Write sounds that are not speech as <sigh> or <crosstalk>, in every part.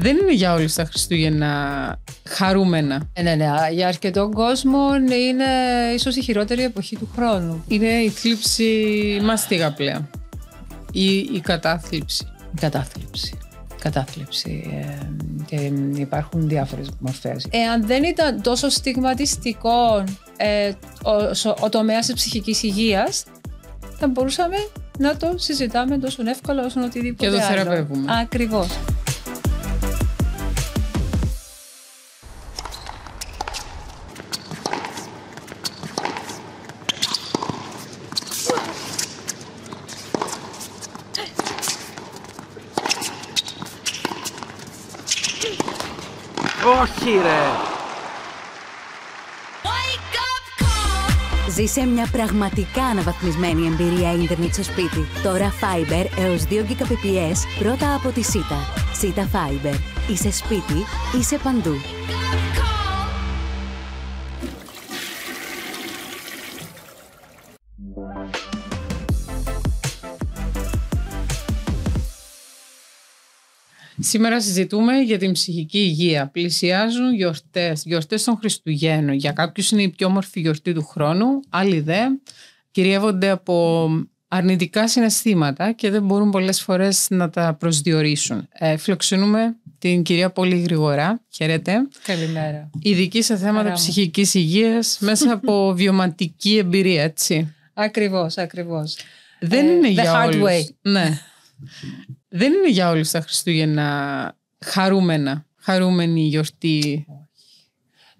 Δεν είναι για όλους τα Χριστούγεννα χαρούμενα. Ε, ναι, ναι, ναι. Για αρκετό κόσμο είναι ίσως η χειρότερη εποχή του χρόνου. Είναι η θλίψη μαστίγα πλέον. Ή η κατάθλιψη. Η κατάθλιψη. Κατάθλιψη. Ε, και υπάρχουν διάφορες μορφές. Εάν δεν ήταν τόσο στιγματιστικό ε, ο, ο τομέας της ψυχικής υγείας, θα μπορούσαμε να το συζητάμε τόσο εύκολα όσο οτιδήποτε άλλο. Και το θεραπεύουμε. Ακριβώς. Όχι ρε! Ζήσε μια πραγματικά αναβαθμισμένη εμπειρία ίντερνετ στο σπίτι. Τώρα Fiber έως 2 Gbps πρώτα από τη ΣΥΤΑ. ΣΥΤΑ Fiber. Είσαι σπίτι, είσαι παντού. Σήμερα συζητούμε για την ψυχική υγεία. Πλησιάζουν γιορτές, γιορτές των Χριστουγέννων. Για κάποιους είναι η πιο όμορφη γιορτή του χρόνου, άλλοι δε κυριεύονται από αρνητικά συναισθήματα και δεν μπορούν πολλές φορές να τα προσδιορίσουν. Ε, φιλοξενούμε την κυρία Πολύ Γρηγορά. Χαίρετε. Καλημέρα. Ειδική σε θέματα ψυχικής υγείας μέσα από <laughs> βιωματική εμπειρία, έτσι. Ακριβώς, ακριβώς. Δεν ε, είναι για Ναι. Δεν είναι για όλους τα Χριστούγεννα χαρούμενα, χαρούμενη γιορτή.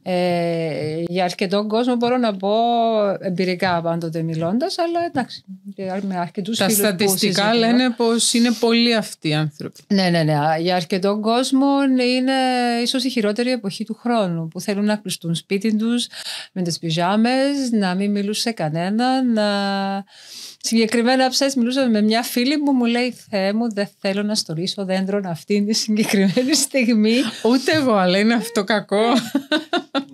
Ε, για αρκετό κόσμο μπορώ να πω εμπειρικά πάντοτε μιλώντας, αλλά εντάξει, με αρκετούς Τα στατιστικά λένε πως είναι πολλοί αυτοί οι άνθρωποι. Ναι, ναι, ναι. Για αρκετόν κόσμο είναι ίσως η χειρότερη εποχή του χρόνου που θέλουν να κλειστούν σπίτι τους με τις πιζάμες, να μην μιλούν σε κανένα, να Συγκεκριμένα ψες μιλούσαμε με μια φίλη μου, μου λέει «Θεέ μου, δεν θέλω να στολίσω δέντρον αυτήν τη συγκεκριμένη στιγμή». Ούτε εγώ, αλλά είναι αυτό κακό.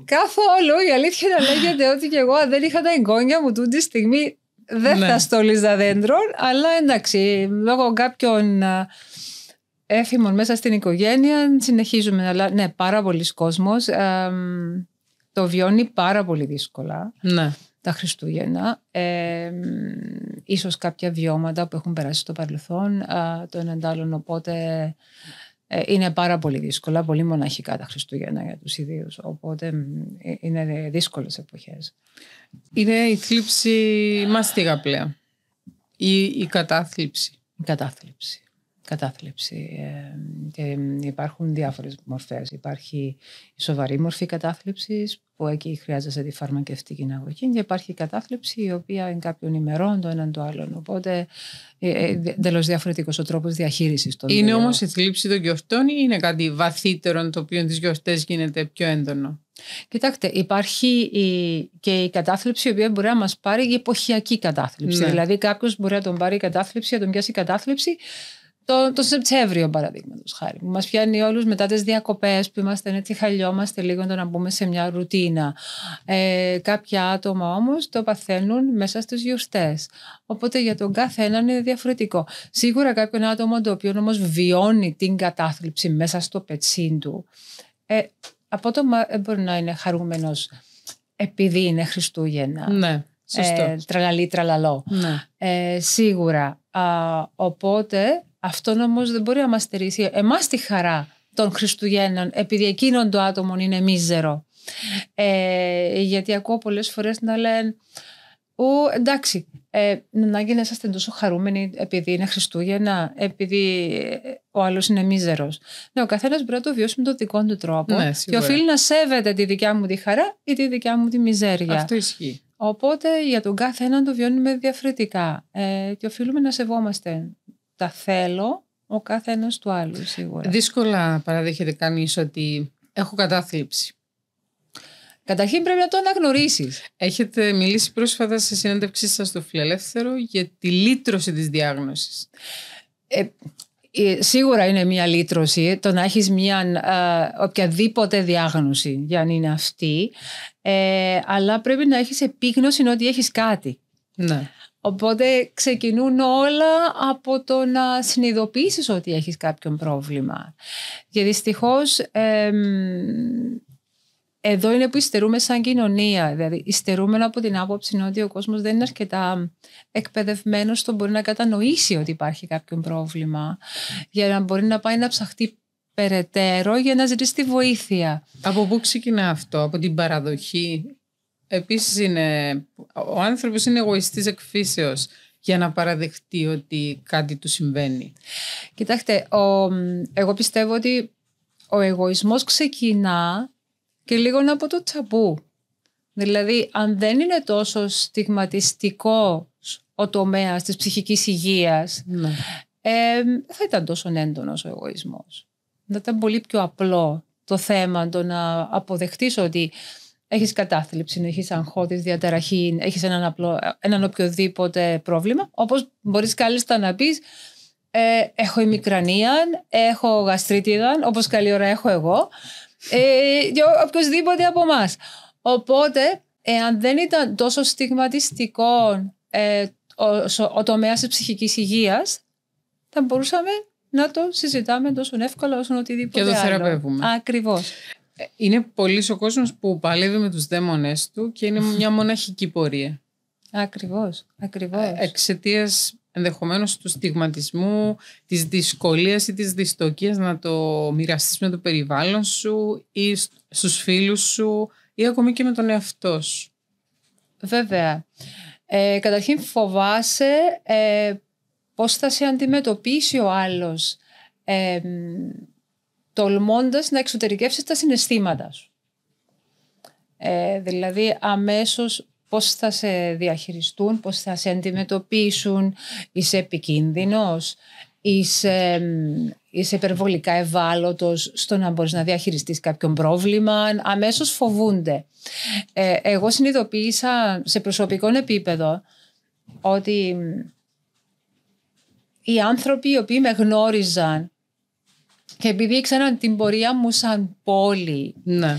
Καθόλου, η αλήθεια να λέγεται ότι και εγώ δεν είχα τα εγγόνια μου τούτη τη στιγμή δεν ναι. θα στολίζα δέντρον, αλλά εντάξει, λόγω κάποιων έφημων μέσα στην οικογένεια συνεχίζουμε, αλλά ναι, πάρα πολλοί κόσμος το βιώνει πάρα πολύ δύσκολα. Ναι τα Χριστούγεννα, ίσως κάποια βιώματα που έχουν περάσει στο παρελθόν, το έναν άλλον, οπότε ε, είναι πάρα πολύ δύσκολα, πολύ μοναχικά τα Χριστούγεννα για τους ιδίους, οπότε ε, είναι δύσκολες εποχές. Είναι η θλίψη μαστίγα πλέον, ή η κατάθλιψη. Η κατάθλιψη κατάθλιψη ε, και υπάρχουν διάφορες μορφές. Υπάρχει η σοβαρή μορφή κατάθλιψης που εκεί χρειάζεται τη φαρμακευτική αγωγή και υπάρχει η κατάθλιψη η οποία είναι κάποιων ημερών το έναν το άλλον. Οπότε ε, ε, εντελώς διαφορετικός ο τρόπος διαχείρισης των Είναι όμως η θλίψη των γιορτών ή είναι κάτι βαθύτερο το οποίο τις γιορτές γίνεται πιο έντονο. Κοιτάξτε, υπάρχει η, και η κατάθλιψη η οποία μπορεί να μας πάρει η εποχιακή κατάθλιψη. Ναι. Δηλαδή, κάποιος μπορεί να τον πάρει η κατάθλιψη, να τον πιάσει η κατάθλιψη το, το Σεπτέμβριο, παραδείγματος χάρη. Μας πιάνει όλους μετά τις διακοπές που είμαστε έτσι, χαλιόμαστε λίγο το να μπούμε σε μια ρουτίνα. Ε, κάποια άτομα όμως το παθαίνουν μέσα στους γιορτές. Οπότε για τον κάθε έναν είναι διαφορετικό. Σίγουρα κάποιον άτομο το οποίο όμως βιώνει την κατάθλιψη μέσα στο πετσί του, ε, απότομα ε, μπορεί να είναι χαρούμενος επειδή είναι Χριστούγεννα. Ναι. Ε, σωστό. Ε, τραλαλή, τραλαλό. Ναι. Ε, σίγουρα. Α, οπότε αυτό όμως δεν μπορεί να μα στερήσει εμάς τη χαρά των Χριστουγέννων, επειδή εκείνον το άτομο είναι μίζερο. Ε, γιατί ακούω πολλές φορές να λένε. Ο, εντάξει, ε, να τόσο χαρούμενοι επειδή είναι Χριστούγεννα, επειδή ε, ο άλλος είναι μίζερος. Ναι, ο καθένας μπορεί να το βιώσει με τον δικό του τρόπο ναι, και οφείλει να σέβεται τη δικιά μου τη χαρά ή τη δικιά μου τη μιζέρια. Αυτό ισχύει. Οπότε για τον κάθε το βιώνουμε διαφορετικά ε, και οφείλουμε να σεβόμαστε τα θέλω ο κάθε του άλλου σίγουρα. Δύσκολα παραδέχεται κάνει ότι έχω κατάθλιψη. Καταρχήν πρέπει να το αναγνωρίσεις. Έχετε μιλήσει πρόσφατα σε συνέντευξή σας στο Φιλελεύθερο για τη λύτρωση της διάγνωσης. Ε, ε, σίγουρα είναι μια λύτρωση το να έχεις μια οποιαδήποτε διάγνωση για να είναι αυτή ε, αλλά πρέπει να έχεις επίγνωση ότι έχεις κάτι ναι. Οπότε ξεκινούν όλα από το να συνειδητοποιήσεις ότι έχεις κάποιο πρόβλημα. Και δυστυχώς εδώ είναι που υστερούμε σαν κοινωνία. Δηλαδή υστερούμε από την άποψη ότι ο κόσμος δεν είναι αρκετά εκπαιδευμένος στο μπορεί να κατανοήσει ότι υπάρχει κάποιο πρόβλημα για να μπορεί να πάει να ψαχτεί περαιτέρω για να ζητήσει τη βοήθεια. Από πού ξεκινά αυτό, από την παραδοχή Επίσης είναι, ο άνθρωπος είναι εγωιστής εκφύσεως για να παραδεχτεί ότι κάτι του συμβαίνει. Κοιτάξτε, ο, εγώ πιστεύω ότι ο εγωισμός ξεκινά και λίγο από το τσαμπού. Δηλαδή, αν δεν είναι τόσο στιγματιστικό ο τομέας της ψυχικής υγείας, ναι. θα ήταν τόσο έντονος ο εγωισμός. Θα ήταν πολύ πιο απλό το θέμα το να αποδεχτείς ότι έχεις κατάθλιψη, έχεις αγχώδεις, διαταραχή, έχεις έναν, απλό, έναν οποιοδήποτε πρόβλημα. Όπως μπορείς κάλλιστα να πεις, ε, έχω ημικρανία, έχω γαστρίτιδα, όπως καλή ώρα έχω εγώ, ε, και οποιοδήποτε από εμάς. Οπότε, εάν δεν ήταν τόσο στιγματιστικό ε, ο, ο, ο τομέας της ψυχικής υγείας, θα μπορούσαμε να το συζητάμε τόσο εύκολα όσο οτιδήποτε άλλο. Και το θεραπεύουμε. Ακριβώς. Είναι πολύ ο κόσμος που παλεύει με τους δαίμονες του και είναι μια <laughs> μοναχική πορεία. Ακριβώς, ακριβώς. Ε, Εξαιτίας ενδεχομένως του στιγματισμού, της δυσκολίας ή της δυστοκίας να το μοιραστείς με το περιβάλλον σου ή στους φίλους σου ή ακόμη και με τον εαυτό σου. Βέβαια. Ε, καταρχήν φοβάσαι ε, πώς θα σε αντιμετωπίσει ο άλλος. Ε, τολμώντας να εξωτερικεύσεις τα συναισθήματά σου. Ε, δηλαδή αμέσως πώς θα σε διαχειριστούν, πώς θα σε αντιμετωπίσουν, είσαι επικίνδυνος, είσαι, είσαι υπερβολικά ευάλωτος στο να μπορείς να διαχειριστείς κάποιον πρόβλημα, αμέσως φοβούνται. Ε, εγώ συνειδητοποίησα σε προσωπικό επίπεδο ότι οι άνθρωποι οι οποίοι με γνώριζαν και επειδή ήξερα την πορεία μου σαν πόλη, ναι.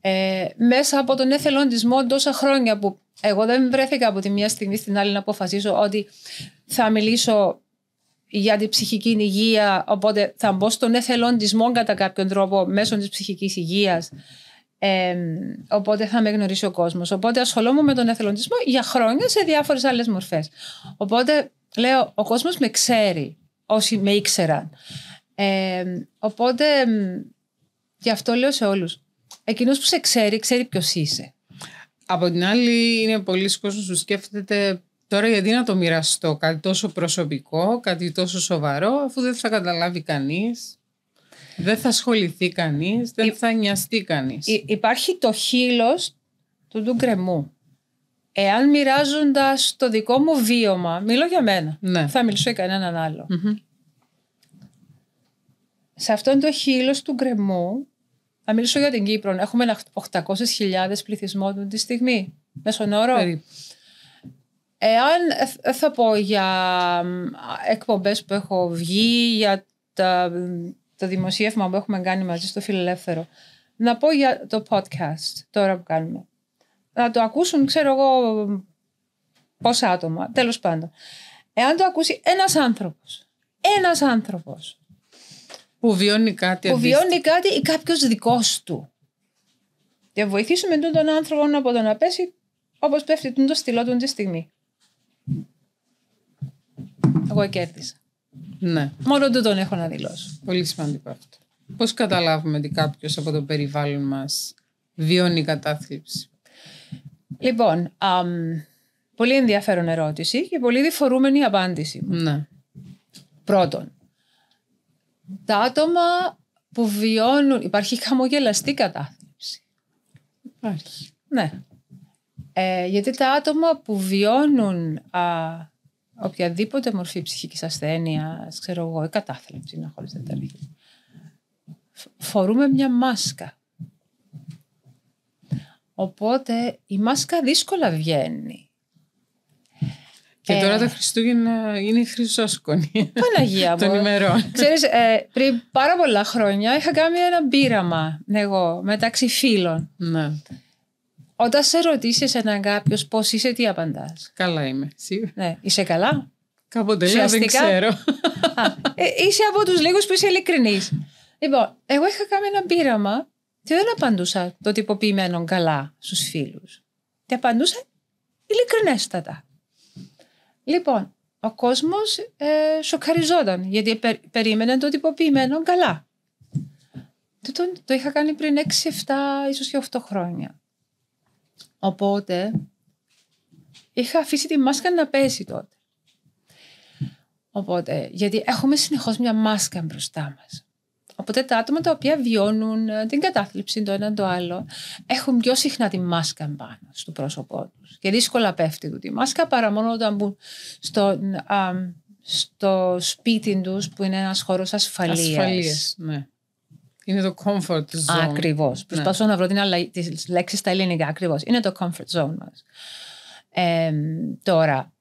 ε, μέσα από τον εθελοντισμό τόσα χρόνια που εγώ δεν βρέθηκα από τη μία στιγμή στην άλλη να αποφασίσω ότι θα μιλήσω για την ψυχική υγεία, οπότε θα μπω στον εθελοντισμό κατά κάποιον τρόπο μέσω της ψυχικής υγείας. Ε, οπότε θα με γνωρίσει ο κόσμος. Οπότε ασχολούμαι με τον εθελοντισμό για χρόνια σε διάφορες άλλες μορφές. Οπότε λέω, ο κόσμος με ξέρει όσοι με ήξεραν οπότε, γι' αυτό λέω σε όλους. Εκείνος που σε ξέρει, ξέρει ποιος είσαι. Από την άλλη, είναι πολλοί κόσμος που σκέφτεται τώρα γιατί να το μοιραστώ, κάτι τόσο προσωπικό, κάτι τόσο σοβαρό, αφού δεν θα καταλάβει κανείς. Δεν θα ασχοληθεί κανείς, δεν θα νοιαστεί κανείς. υπάρχει το χείλος του ντουγκρεμού Εάν μοιράζοντας το δικό μου βίωμα, μιλώ για μένα, ναι. θα μιλήσω για κανέναν άλλο σε αυτόν το χείλο του γκρεμού, θα μιλήσω για την Κύπρο, έχουμε 800.000 πληθυσμό τη στιγμή, μέσον όρο. Εάν ε, ε, θα πω για εκπομπές που έχω βγει, για τα, το δημοσίευμα που έχουμε κάνει μαζί στο Φιλελεύθερο, να πω για το podcast τώρα που κάνουμε. Να το ακούσουν, ξέρω εγώ, πόσα άτομα, τέλος πάντων. Εάν το ακούσει ένας άνθρωπος, ένας άνθρωπος, που βιώνει κάτι. Που βιώνει κάτι ή κάποιος δικός του. Και βοηθήσουμε τον άνθρωπο από το να πέσει όπως πέφτει τον το στυλό του τη στιγμή. Εγώ κέρδισα. Ναι. Μόνο τον τον έχω να δηλώσω. Πολύ σημαντικό αυτό. Πώς καταλάβουμε ότι κάποιος από το περιβάλλον μας βιώνει κατάθλιψη. Λοιπόν, πολύ ενδιαφέρον ερώτηση και πολύ διφορούμενη απάντηση. Ναι. Πρώτον, τα άτομα που βιώνουν. Υπάρχει χαμογελαστή κατάθλιψη. Υπάρχει. Ναι. Ε, γιατί τα άτομα που βιώνουν α, οποιαδήποτε μορφή ψυχικής ασθένειας, ξέρω εγώ, η κατάθλιψη, να χωρίς τα φορούμε μια μάσκα. Οπότε η μάσκα δύσκολα βγαίνει. Και ε. τώρα το τα Χριστούγεννα είναι η χρυσόσκονη. Παναγία <laughs> μου. των ημερών. Ξέρεις, ε, πριν πάρα πολλά χρόνια είχα κάνει ένα πείραμα εγώ μεταξύ φίλων. Ναι. Όταν σε ρωτήσει έναν κάποιος πώς είσαι, τι απαντάς. Καλά είμαι. Ναι. Είσαι καλά. Κάποτε δεν ξέρω. Ε, είσαι από τους λίγους που είσαι ειλικρινής. Λοιπόν, εγώ είχα κάνει ένα πείραμα και δεν απαντούσα το τυποποιημένο καλά στους φίλους. Και απαντούσα ειλικρινέστατα. Λοιπόν, ο κόσμος ε, σοκαριζόταν γιατί περίμεναν περίμενε το τυποποιημένο καλά. Το, το είχα κάνει πριν 6, 7, ίσως και 8 χρόνια. Οπότε είχα αφήσει τη μάσκα να πέσει τότε. Οπότε, γιατί έχουμε συνεχώς μια μάσκα μπροστά μας. Οπότε τα άτομα τα οποία βιώνουν ε, την κατάθλιψη το ένα το άλλο έχουν πιο συχνά τη μάσκα πάνω στο πρόσωπό τους και δύσκολα πέφτει του τη μάσκα παρά μόνο όταν μπουν στο, σπίτι τους που είναι ένας χώρος ασφαλείας. Ασφαλείας, ναι. Είναι το comfort zone. Ακριβώς. Ναι. Προσπαθώ να βρω τις λέξεις στα ελληνικά. Ακριβώς. Είναι το comfort zone μας. τώρα,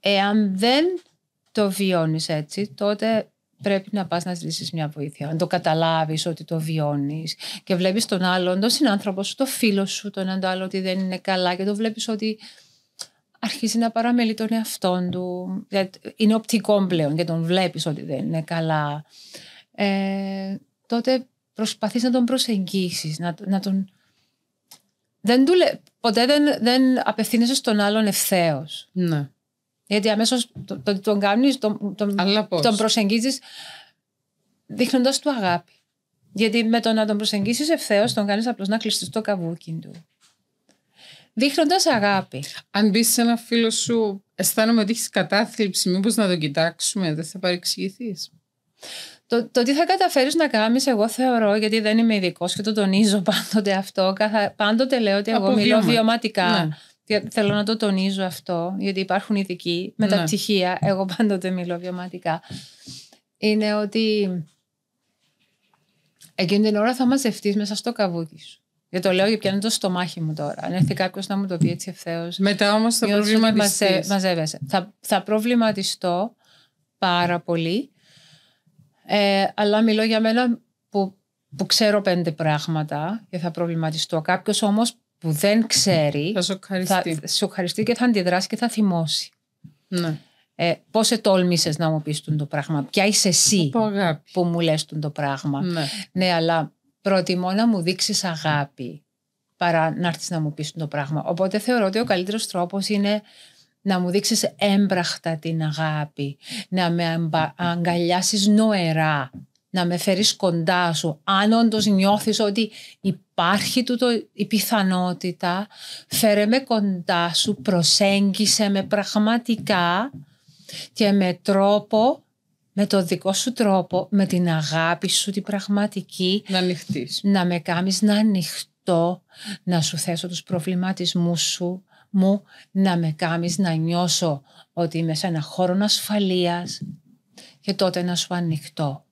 εάν δεν το βιώνεις έτσι, τότε πρέπει να πας να ζητήσεις μια βοήθεια, να το καταλάβεις ότι το βιώνεις και βλέπεις τον άλλον, τον συνάνθρωπο σου, το φίλο σου, τον έναν άλλο ότι δεν είναι καλά και το βλέπεις ότι αρχίζει να παραμελεί τον εαυτό του, είναι οπτικό πλέον και τον βλέπεις ότι δεν είναι καλά, ε, τότε προσπαθείς να τον προσεγγίσεις, να, τον... Ποτέ δεν, δεν απευθύνεσαι στον άλλον ευθέως Ναι. Γιατί αμέσως το, το, τον κάνεις, τον, τον, τον προσεγγίζεις, δείχνοντας του αγάπη. Γιατί με το να τον προσεγγίσεις ευθέως, τον κάνεις απλώς να κλειστείς το καβούκι του. Δείχνοντας αγάπη. Αν μπεις σε ένα φίλο σου, αισθάνομαι ότι έχεις κατάθλιψη, μήπως να τον κοιτάξουμε, δεν θα παρεξηγηθείς. Το, το τι θα καταφέρεις να κάνεις εγώ θεωρώ γιατί δεν είμαι ειδικός και το τονίζω <laughs> πάντοτε αυτό πάντοτε λέω ότι εγώ μιλώ βιωματικά ναι. Θέλω να το τονίζω αυτό, γιατί υπάρχουν ειδικοί με τα ναι. πτυχία. Εγώ πάντοτε μιλώ βιωματικά. Είναι ότι εκείνη την ώρα θα μαζευτείς μέσα στο καβούκι σου. Για το λέω για και είναι το στομάχι μου τώρα. Αν έρθει κάποιος να μου το πει έτσι ευθέως. Μετά όμως θα προβληματιστείς. Μαζεύεσαι. Θα, θα προβληματιστώ πάρα πολύ. Ε, αλλά μιλώ για μένα που, που ξέρω πέντε πράγματα και θα προβληματιστώ. Κάποιος όμως που δεν ξέρει θα σου ευχαριστεί, ευχαριστεί και θα αντιδράσει και θα θυμώσει. Ναι. Ε, πώς να μου πεις το πράγμα, ποια είσαι εσύ που μου λες τον το πράγμα. Ναι. ναι, αλλά προτιμώ να μου δείξεις αγάπη παρά να έρθεις να μου πεις το πράγμα. Οπότε θεωρώ ότι ο καλύτερος τρόπος είναι να μου δείξεις έμπραχτα την αγάπη, να με αγκαλιάσεις νοερά να με φέρεις κοντά σου. Αν όντως νιώθεις ότι υπάρχει τούτο η πιθανότητα, φέρε με κοντά σου, προσέγγισε με πραγματικά και με τρόπο, με το δικό σου τρόπο, με την αγάπη σου, την πραγματική. Να Να με κάνεις να ανοιχτώ, να σου θέσω τους προβληματισμούς σου, μου, να με κάνεις να νιώσω ότι είμαι σε ένα χώρο ασφαλείας και τότε να σου ανοιχτώ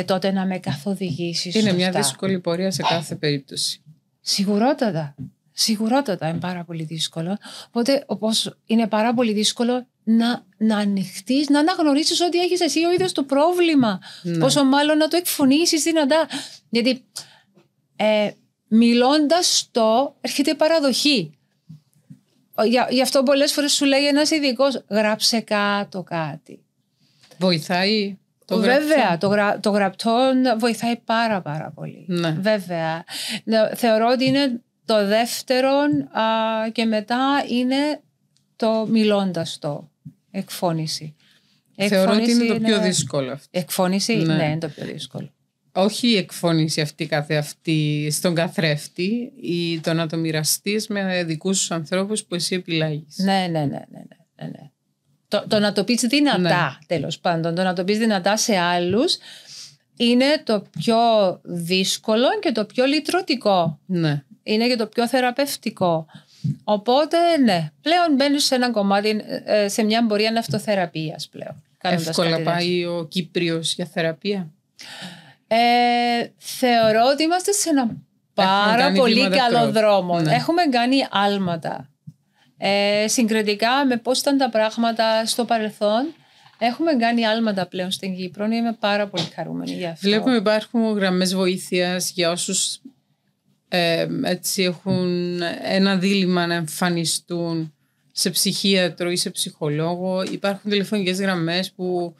και τότε να με καθοδηγήσεις Είναι μια δύσκολη πορεία σε κάθε περίπτωση. Σιγουρότατα. Σιγουρότατα είναι πάρα πολύ δύσκολο. Οπότε όπως είναι πάρα πολύ δύσκολο να, να ανοιχτείς, να αναγνωρίσεις ότι έχεις εσύ ο ίδιος το πρόβλημα. Ναι. Πόσο μάλλον να το εκφωνήσεις δυνατά. Γιατί ε, μιλώντας το, έρχεται παραδοχή. γι' αυτό πολλές φορές σου λέει ένας ειδικός, γράψε κάτω κάτι. Βοηθάει Βέβαια, το, το γραπτό βοηθάει πάρα πάρα πολύ. Ναι. Βέβαια. Θεωρώ ότι είναι το δεύτερο α, και μετά είναι το μιλώντας το, εκφώνηση. Θεωρώ ότι είναι το πιο δύσκολο αυτό. Εκφώνηση, ναι. ναι. είναι το πιο δύσκολο. Όχι η εκφώνηση αυτή καθεαυτή στον καθρέφτη ή το να το μοιραστεί με δικούς ανθρώπους ανθρώπους που εσύ επιλέγεις. Ναι, ναι, ναι, ναι, ναι, ναι. ναι. Το, να το πεις δυνατά, ναι. τέλος πάντων, το να το πεις δυνατά σε άλλους είναι το πιο δύσκολο και το πιο λυτρωτικό. Ναι. Είναι και το πιο θεραπευτικό. Οπότε, ναι, πλέον μπαίνεις σε ένα κομμάτι, ε, σε μια εμπορία αυτοθεραπείας πλέον. Εύκολα πάει ο Κύπριος για θεραπεία. Ε, θεωρώ ότι είμαστε σε ένα πάρα πολύ καλό δρόμο. Ναι. Έχουμε κάνει άλματα. Ε, συγκριτικά με πώς ήταν τα πράγματα στο παρελθόν, Έχουμε κάνει άλματα πλέον στην Κύπρο. Ναι, είμαι πάρα πολύ χαρούμενη για αυτό. Βλέπουμε υπάρχουν γραμμές βοήθειας για όσους ε, έτσι έχουν ένα δίλημα να εμφανιστούν σε ψυχίατρο ή σε ψυχολόγο. Υπάρχουν τηλεφωνικές γραμμές που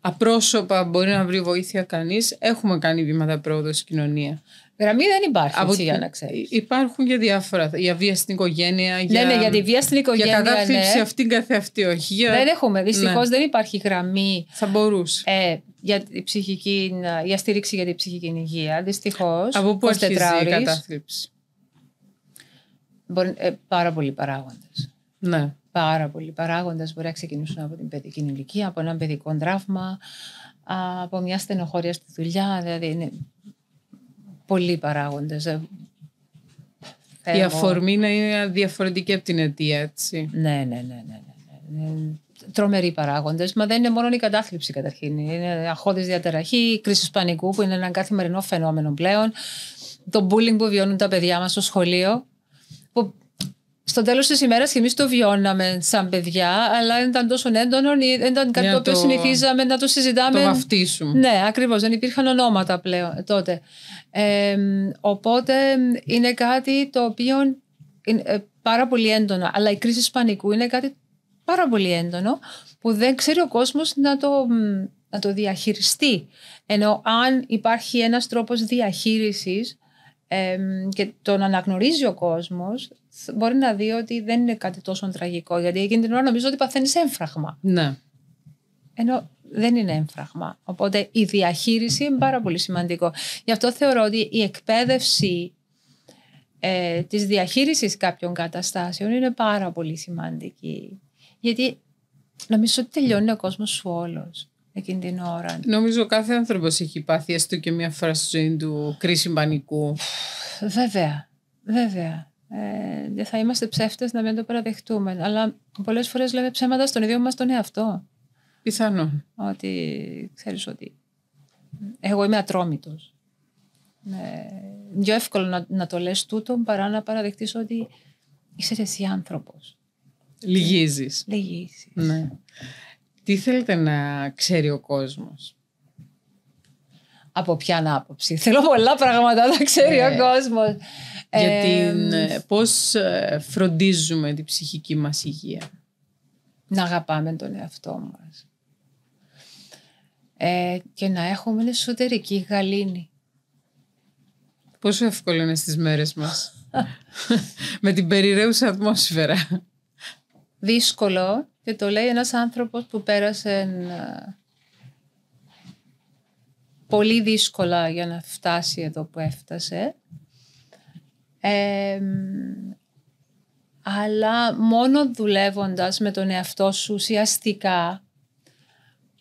απρόσωπα μπορεί να βρει βοήθεια κανείς. Έχουμε κάνει βήματα πρόοδο στην κοινωνία. Γραμμή δεν υπάρχει έτσι, για να ξέρεις. Υπάρχουν για διάφορα. Για βία στην οικογένεια. Ναι, για... Ναι, ναι, για τη βία στην οικογένεια. Ναι. Για κατάθλιψη ναι. αυτή καθεαυτή, όχι. Δεν έχουμε. Ναι. Δυστυχώς δεν υπάρχει γραμμή. Θα Ε, για, τη ψυχική, για στήριξη για την ψυχική υγεία. Δυστυχώς. Από πού αρχίζει η κατάθλιψη. Μπορεί, ε, πάρα πολλοί παράγοντες. Ναι. Πάρα πολλοί παράγοντες μπορεί να ξεκινήσουν από την παιδική ηλικία, από ένα παιδικό τραύμα, από μια στενοχώρια στη δουλειά. Δηλαδή, είναι πολλοί παράγοντες. Ε, η αφορμή να είναι διαφορετική από την αιτία, έτσι. Ναι, ναι, ναι, ναι. ναι, ναι. Ε, τρομεροί παράγοντες, μα δεν είναι μόνο η κατάθλιψη καταρχήν. Είναι αχώδη διαταραχή, κρίση πανικού που είναι ένα καθημερινό φαινόμενο πλέον. Το bullying που βιώνουν τα παιδιά μας στο σχολείο, που στο τέλος της ημέρας και εμείς το βιώναμε σαν παιδιά, αλλά δεν ήταν τόσο έντονο ή δεν ήταν κάτι το οποίο συνηθίζαμε να το συζητάμε. Το Ναι, ακριβώς. Δεν υπήρχαν ονόματα πλέον τότε. οπότε είναι κάτι το οποίο είναι ε, πάρα πολύ έντονο. Αλλά η κρίση πανικού είναι κάτι πάρα πολύ έντονο που δεν ξέρει ο κόσμος να το, να το διαχειριστεί. Ενώ αν υπάρχει ένας τρόπος διαχείρισης ε, και τον αναγνωρίζει ο κόσμος, μπορεί να δει ότι δεν είναι κάτι τόσο τραγικό. Γιατί εκείνη την ώρα νομίζω ότι παθαίνεις έμφραγμα. Ναι. Ενώ δεν είναι έμφραγμα. Οπότε η διαχείριση είναι πάρα πολύ σημαντικό. Γι' αυτό θεωρώ ότι η εκπαίδευση ε, της διαχείρισης κάποιων καταστάσεων είναι πάρα πολύ σημαντική. Γιατί νομίζω ότι τελειώνει ο κόσμος σου όλος εκείνη την ώρα. Νομίζω κάθε άνθρωπος έχει πάθει έστω και μια φορά στη ζωή του κρίση πανικού. Βέβαια, βέβαια. Ε, θα είμαστε ψεύτες να μην το παραδεχτούμε. Αλλά πολλές φορές λέμε ψέματα στον ίδιο μας τον εαυτό. Πιθανό. Ότι ξέρεις ότι εγώ είμαι ατρόμητος. Ε, εύκολο να, το λες τούτο παρά να παραδεχτείς ότι είσαι εσύ άνθρωπος. Λυγίζεις. Λυγίζεις. Ναι. Τι θέλετε να ξέρει ο κόσμος. Από ποια άποψη. <laughs> Θέλω πολλά πράγματα να ξέρει ο ε, κόσμος. Γιατί την, ε, πώς ε, φροντίζουμε την ψυχική μας υγεία. Να αγαπάμε τον εαυτό μας. και να έχουμε εσωτερική γαλήνη. Πόσο εύκολο είναι στις μέρες μας. <laughs> <laughs> Με την περιραίουσα ατμόσφαιρα. Δύσκολο και το λέει ένας άνθρωπος που πέρασε ε, πολύ δύσκολα για να φτάσει εδώ που έφτασε. Ε, αλλά μόνο δουλεύοντας με τον εαυτό σου ουσιαστικά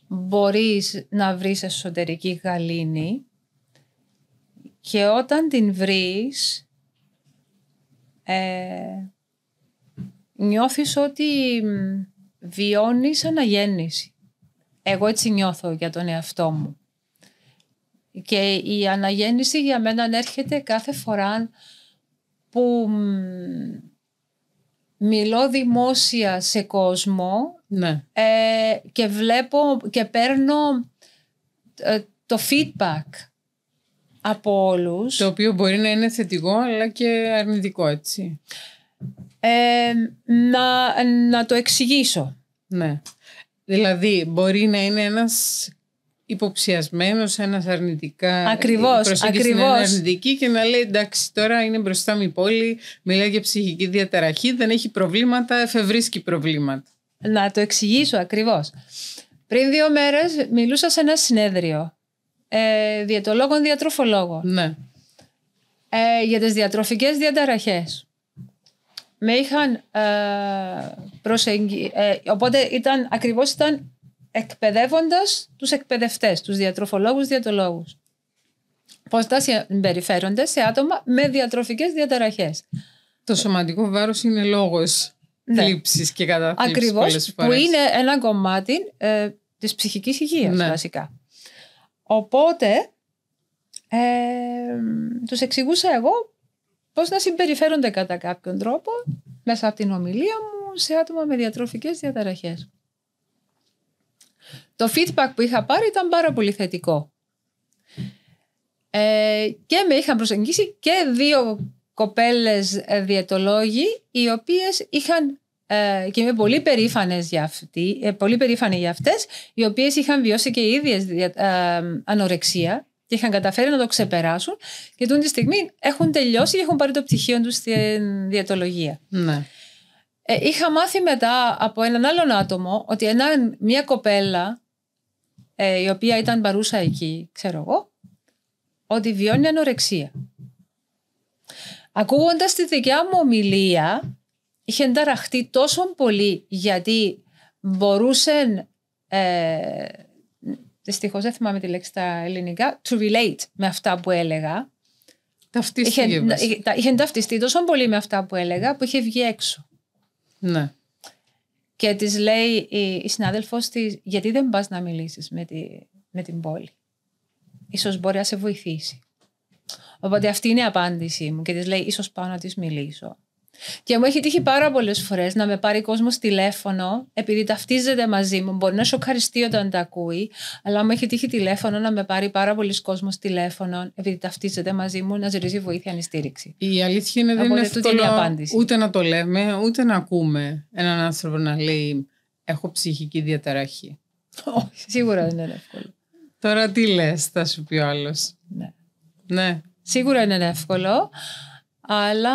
μπορείς να βρεις εσωτερική γαλήνη και όταν την βρεις ε, νιώθεις ότι βιώνεις αναγέννηση. Εγώ έτσι νιώθω για τον εαυτό μου. Και η αναγέννηση για μένα έρχεται κάθε φορά που μιλώ δημόσια σε κόσμο ναι. ε, και βλέπω και παίρνω ε, το feedback από όλους. Το οποίο μπορεί να είναι θετικό αλλά και αρνητικό έτσι. Ε, να, να το εξηγήσω. Ναι. Δηλαδή μπορεί να είναι ένας υποψιασμένος, ένας αρνητικά ακριβώς, ακριβώς. αρνητική και να λέει εντάξει τώρα είναι μπροστά μου η πόλη, μιλάει για ψυχική διαταραχή, δεν έχει προβλήματα, εφευρίσκει προβλήματα. Να το εξηγήσω ακριβώς. Πριν δύο μέρες μιλούσα σε ένα συνέδριο ε, διαιτολόγων διατροφολόγων ναι. Ε, για τις διατροφικές διαταραχές με είχαν ε, προσεγγίσει. Ε, οπότε ήταν, ακριβώς ήταν εκπαιδεύοντας τους εκπαιδευτές, τους διατροφολόγους διατολόγους. Πώς τα συμπεριφέρονται σε άτομα με διατροφικές διαταραχές. Το σωματικό βάρος είναι λόγος ναι. θλίψης και καταθλίψης Ακριβώς, που είναι ένα κομμάτι ε, της ψυχικής υγείας ναι. βασικά. Οπότε, ε, τους εξηγούσα εγώ πώς να συμπεριφέρονται κατά κάποιον τρόπο μέσα από την ομιλία μου σε άτομα με διατροφικές διαταραχές. Το feedback που είχα πάρει ήταν πάρα πολύ θετικό. Ε, και με είχαν προσεγγίσει και δύο κοπέλες διαιτολόγοι οι οποίες είχαν ε, και είμαι πολύ περήφανες για αυτή, ε, πολύ περήφανη για αυτές οι οποίες είχαν βιώσει και οι ίδιες ανορεξία και είχαν καταφέρει να το ξεπεράσουν και τούν τη στιγμή έχουν τελειώσει και έχουν πάρει το πτυχίο τους στην διατολογία. Ναι. Ε, είχα μάθει μετά από έναν άλλον άτομο ότι ένα, μια κοπέλα ε, η οποία ήταν παρούσα εκεί, ξέρω εγώ, ότι βιώνει ανορεξία. Ακούγοντας τη δικιά μου ομιλία, είχε ενταραχτεί τόσο πολύ γιατί μπορούσε ε, Δυστυχώς δεν θυμάμαι τη λέξη στα ελληνικά. To relate με αυτά που έλεγα. Ταυτίστηκε. Είχε, είχε ταυτιστεί τόσο πολύ με αυτά που έλεγα που είχε βγει έξω. Ναι. Και της λέει η, η συνάδελφο της, γιατί δεν πας να μιλήσεις με, με την πόλη. Ίσως μπορεί να σε βοηθήσει. Οπότε αυτή είναι η απάντησή μου και της λέει ίσως πάω να της μιλήσω. Και μου έχει τύχει πάρα πολλές φορές να με πάρει κόσμος τηλέφωνο, επειδή ταυτίζεται μαζί μου. Μπορεί να σοκαριστεί όταν τα ακούει, αλλά μου έχει τύχει τηλέφωνο να με πάρει πάρα πολλοί κόσμος τηλέφωνο, επειδή ταυτίζεται μαζί μου, να ζητήσει βοήθεια Η στήριξη. Η αλήθεια είναι ότι δεν είναι εύκολο ούτε να το λέμε, ούτε να ακούμε έναν άνθρωπο να λέει Έχω ψυχική διαταραχή. Όχι, σίγουρα δεν είναι εύκολο. Τώρα τι λες, θα σου πει ο άλλος. Ναι. ναι. Σίγουρα είναι εύκολο, αλλά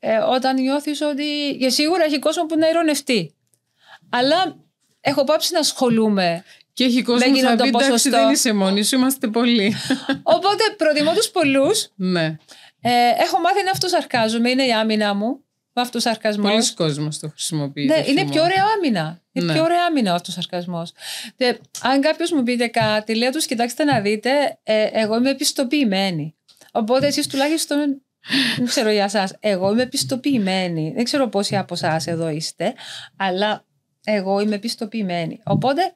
ε, όταν νιώθεις ότι και σίγουρα έχει κόσμο που να ειρωνευτεί. Αλλά έχω πάψει να ασχολούμαι και έχει κόσμο που θα πει εντάξει δεν είσαι μόνη σου, είμαστε πολλοί. <laughs> Οπότε προτιμώ τους πολλούς. Ναι. Ε, έχω μάθει να αυτοσαρκάζομαι, είναι η άμυνα μου. Ο αυτοσαρκασμό Πολλοί κόσμος το χρησιμοποιεί. Ναι, είναι πιο ωραία άμυνα. Είναι ναι. πιο ωραία άμυνα ο σαρκασμό. αν κάποιος μου πείτε κάτι, λέω τους κοιτάξτε να δείτε, ε, εγώ είμαι επιστοποιημένη. Οπότε εσείς τουλάχιστον δεν ξέρω για εσά. Εγώ είμαι πιστοποιημένη. Δεν ξέρω πόσοι από εσά εδώ είστε, αλλά εγώ είμαι πιστοποιημένη. Οπότε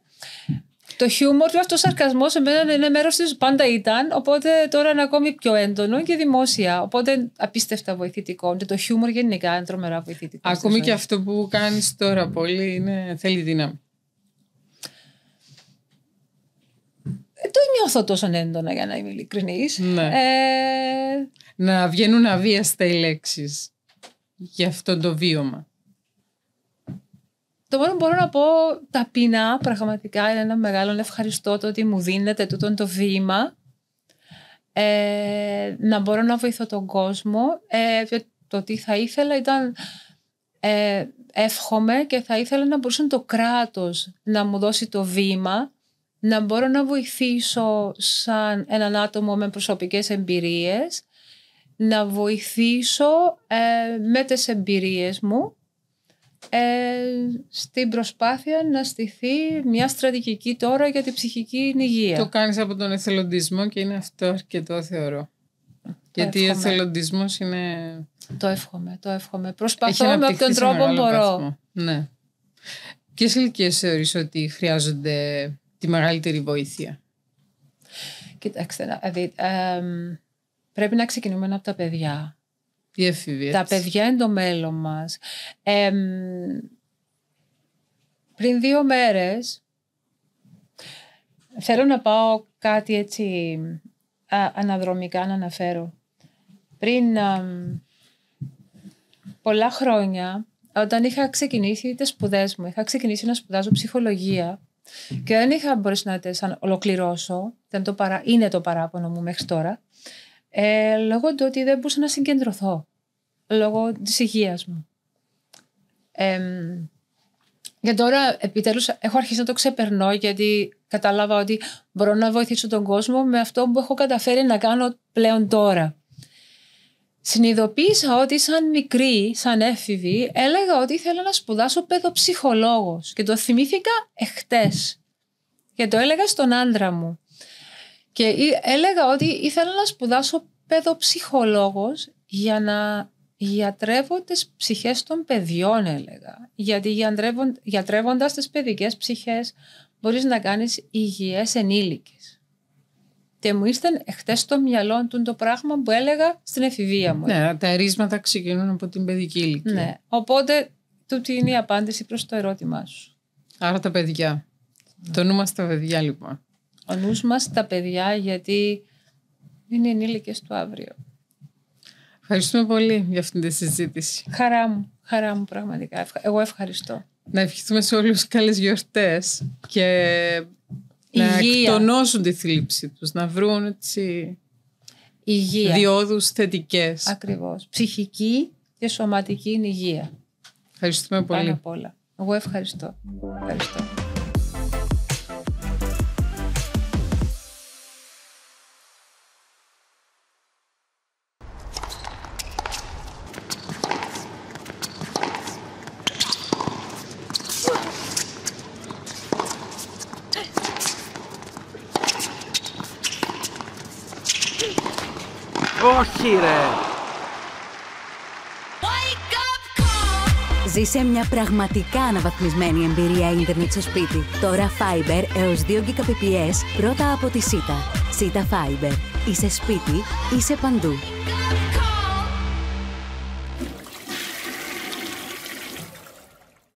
το χιούμορ, αυτός ο σαρκασμός σε μένα είναι μέρος της πάντα ήταν. Οπότε τώρα είναι ακόμη πιο έντονο και δημόσια. Οπότε απίστευτα βοηθητικό. Και το χιούμορ γενικά είναι τρομερά βοηθητικό. Ακόμη και αυτό που κάνεις τώρα πολύ είναι, θέλει δύναμη. Ε, το νιώθω τόσο έντονα για να είμαι ειλικρινής. Ναι. Ε... Να βγαίνουν αβίαστα οι λέξεις για αυτό το βίωμα. Το μόνο που μπορώ να πω ταπεινά πραγματικά είναι ένα μεγάλο ευχαριστώ το ότι μου δίνετε τούτο το βήμα. Ε, να μπορώ να βοηθώ τον κόσμο. Ε, το τι θα ήθελα ήταν ε, εύχομαι και θα ήθελα να μπορούσε το κράτος να μου δώσει το βήμα να μπορώ να βοηθήσω σαν έναν άτομο με προσωπικές εμπειρίες, να βοηθήσω ε, με τις εμπειρίες μου ε, στην προσπάθεια να στηθεί μια στρατηγική τώρα για την ψυχική υγεία. Το κάνεις από τον εθελοντισμό και είναι αυτό αρκετό θεωρώ. Γιατί ο εθελοντισμός είναι... Το εύχομαι, το εύχομαι. Προσπαθώ με τον τρόπο μπορώ. Ναι. Ποιες ηλικίες θεωρείς ότι χρειάζονται τη μεγαλύτερη βοήθεια. Κοιτάξτε, δηλαδή, πρέπει να ξεκινούμε από τα παιδιά. τα παιδιά είναι το μέλλον μας. πριν δύο μέρες θέλω να πάω κάτι έτσι αναδρομικά να αναφέρω. Πριν πολλά χρόνια, όταν είχα ξεκινήσει τις σπουδές μου, είχα ξεκινήσει να σπουδάζω ψυχολογία Mm-hmm. Και δεν είχα μπορέσει να το ολοκληρώσω, το παρά, είναι το παράπονο μου μέχρι τώρα, ε, λόγω του ότι δεν μπορούσα να συγκεντρωθώ, λόγω της υγείας μου. και τώρα επιτέλους έχω αρχίσει να το ξεπερνώ γιατί κατάλαβα ότι μπορώ να βοηθήσω τον κόσμο με αυτό που έχω καταφέρει να κάνω πλέον τώρα. Συνειδητοποίησα ότι σαν μικρή, σαν έφηβη, έλεγα ότι ήθελα να σπουδάσω παιδοψυχολόγος και το θυμήθηκα εχθές και το έλεγα στον άντρα μου. Και έλεγα ότι ήθελα να σπουδάσω παιδοψυχολόγος για να γιατρεύω τις ψυχές των παιδιών έλεγα. Γιατί γιατρεύοντας τις παιδικές ψυχές μπορείς να κάνεις υγιές ενήλικες και μου ήρθε εχθέ στο μυαλό του το πράγμα που έλεγα στην εφηβεία μου. Ναι, τα ρίσματα ξεκινούν από την παιδική ηλικία. Ναι. Οπότε, τούτη είναι η απάντηση προς το ερώτημά σου. Άρα τα παιδιά. Ναι. Το νου μας τα παιδιά, λοιπόν. Ο νους μας τα παιδιά, γιατί είναι ενήλικες του αύριο. Ευχαριστούμε πολύ για αυτή τη συζήτηση. Χαρά μου, χαρά μου πραγματικά. Εγώ ευχαριστώ. Να ευχηθούμε σε όλους καλές γιορτές και Υγεία. Να εκτονώσουν τη θλίψη τους, να βρουν έτσι υγεία. διόδους θετικές. Ακριβώς. Ψυχική και σωματική είναι υγεία. Ευχαριστούμε πολύ. Πάνω απ' όλα. Εγώ Ευχαριστώ. Όχι ρε. Ζήσε μια πραγματικά αναβαθμισμένη εμπειρία ίντερνετ στο σπίτι. Τώρα Fiber έως 2 GBps πρώτα από τη ΣΥΤΑ. ΣΥΤΑ Fiber. Είσαι σπίτι, είσαι παντού.